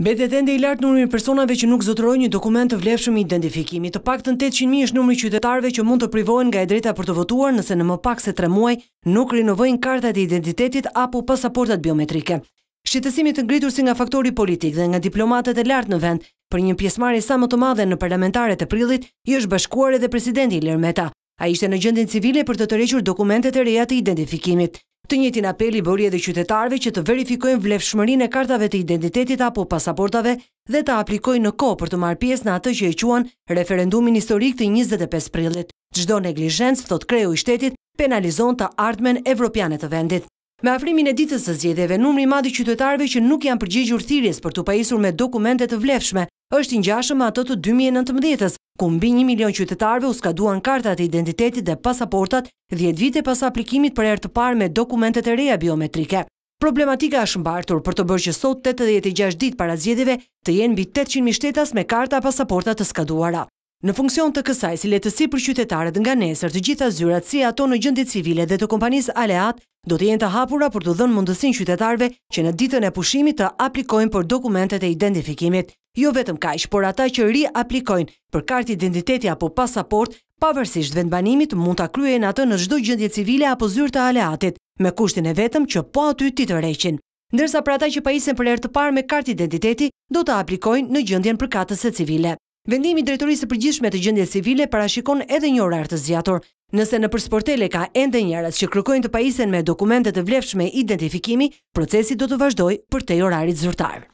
Betet ende i lartë nëmri personave që nuk zotërojnë një dokument të vlefshëm i identifikimi. Të pak të në 800.000 është numri qytetarve që mund të privohen nga e drejta për të votuar nëse në më pak se 3 muaj nuk rinovojnë kartat e identitetit apo pasaportat biometrike. Shqetësimit të ngritur si nga faktori politik dhe nga diplomatet e lartë në vend për një pjesmar sa më të madhe në parlamentare të prillit i është bashkuar edhe presidenti Lermeta. A ishte në gjëndin civile për të të requr dokumentet e reja të identifikimit. Të njëtin apel i bëri edhe qytetarve që të verifikojnë vlefshmërinë e kartave të identitetit apo pasaportave dhe të aplikojnë në kohë për të marrë pjesë në atë që e quan referendumin historik të 25 prillit. Çdo neglizhencë thot kreu i shtetit penalizon të ardhmen evropiane të vendit. Me afrimin e ditës së zgjedhjeve numri i madh i qytetarëve që nuk janë përgjigjur thirrjes për të pajisur me dokumente të vlefshme është i ngjashëm me atë të 2019-s ku mbi një milion qytetarve u skaduan kartat e identitetit dhe pasaportat 10 vite pas aplikimit për ertë par me dokumentet e reja biometrike. Problematika është mbartur për të bërë që sot 86 dit para zjedive të jenë bi 800 mishtetas me karta pasaportat të skaduara. Në funksion të kësaj, si letësi për qytetarët nga nesër të gjitha zyrat si ato në gjëndit civile dhe të kompanis Aleat, do të jenë të hapura për të dhënë mundësin qytetarve që në ditën e pushimit të aplikojnë për dokumentet e identifikimit. Jo vetëm kajsh, por ata që ri aplikojnë për kartë identiteti apo pasaport, pavërsisht vendbanimit mund të kryen atë në gjdo gjëndje civile apo zyrë të aleatit, me kushtin e vetëm që po aty ti të reqin. Ndërsa për ata që pa po isen për erë të par me kartë identiteti, do të aplikojnë në gjëndjen për katës e civile. Vendimi drejtorisë përgjishme të gjëndje civile parashikon edhe një orar të zjator. Nëse në sportele ka ende njerës që kërkojnë të pa me dokumentet të vlefshme identifikimi, procesi do të vazhdoj për te orarit zërtarë.